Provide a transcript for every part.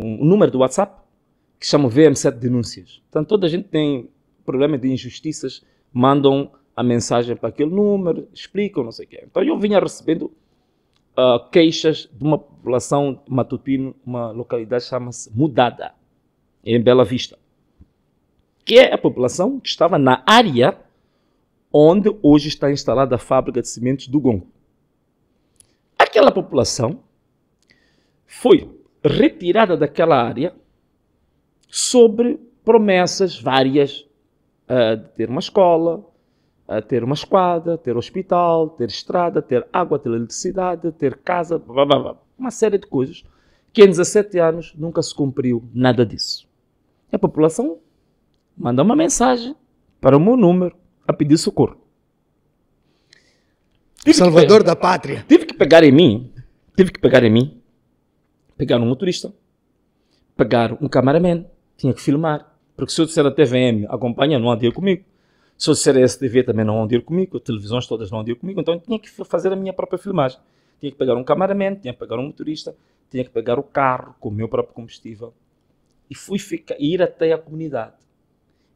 um número do WhatsApp que chamam VM7 Denúncias. Portanto, toda a gente tem problema de injustiças, mandam a mensagem para aquele número, explicam, não sei o quê. Então, eu vinha recebendo uh, queixas de uma população matutino, uma localidade chama-se Mudada, em Bela Vista, que é a população que estava na área onde hoje está instalada a fábrica de cimentos do Gongo. Aquela população foi retirada daquela área sobre promessas várias uh, de ter uma escola, uh, ter uma esquadra, ter hospital, ter estrada, ter água, ter eletricidade, ter casa, blá, blá, blá, uma série de coisas que em 17 anos nunca se cumpriu nada disso. E a população manda uma mensagem para o meu número a pedir socorro. Tive Salvador da pátria. Tive que pegar em mim, tive que pegar em mim pegar um motorista, pegar um cameraman, tinha que filmar. Porque se eu disser a TVM, acompanha, não há dia comigo. Se eu disser a STV, também não há dia ir comigo. Televisões todas não há dia comigo. Então eu tinha que fazer a minha própria filmagem. Tinha que pegar um cameraman, tinha que pegar um motorista, tinha que pegar o carro com o meu próprio combustível. E fui ficar, ir até a comunidade.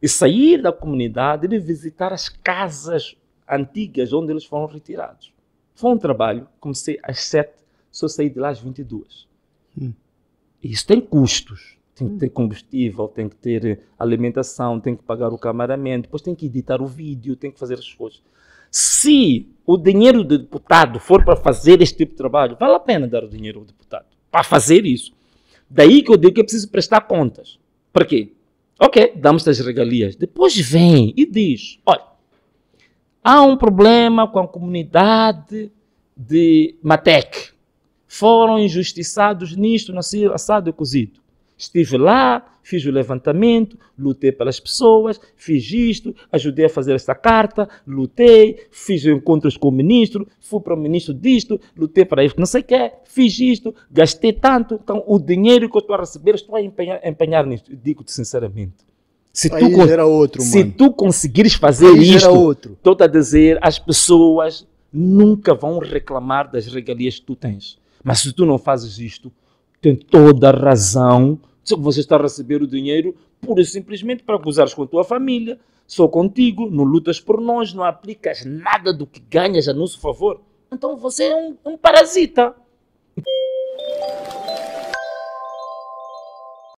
E sair da comunidade e visitar as casas antigas onde eles foram retirados. Foi um trabalho, comecei às sete, só saí de lá às 22. Hum. Isso tem custos. Tem que hum. ter combustível, tem que ter alimentação, tem que pagar o camaramento, depois tem que editar o vídeo, tem que fazer as coisas. Se o dinheiro do deputado for para fazer este tipo de trabalho, vale a pena dar o dinheiro ao deputado para fazer isso. Daí que eu digo que é preciso prestar contas. Para quê? Ok, damos as regalias. Depois vem e diz: olha, há um problema com a comunidade de Matec foram injustiçados nisto, nasci assado e cozido. Estive lá, fiz o levantamento, lutei pelas pessoas, fiz isto, ajudei a fazer esta carta, lutei, fiz encontros com o ministro, fui para o ministro disto, lutei para isto, não sei o que, é, fiz isto, gastei tanto, então o dinheiro que eu estou a receber, estou a empenhar, empenhar nisto. Digo-te sinceramente. Se tu, era outro, se tu conseguires fazer Aí isto, estou a dizer, as pessoas nunca vão reclamar das regalias que tu tens. Mas se tu não fazes isto, tem toda a razão de você está a receber o dinheiro pura e simplesmente para gozares com a tua família, só contigo, não lutas por nós, não aplicas nada do que ganhas a nosso favor. Então você é um, um parasita.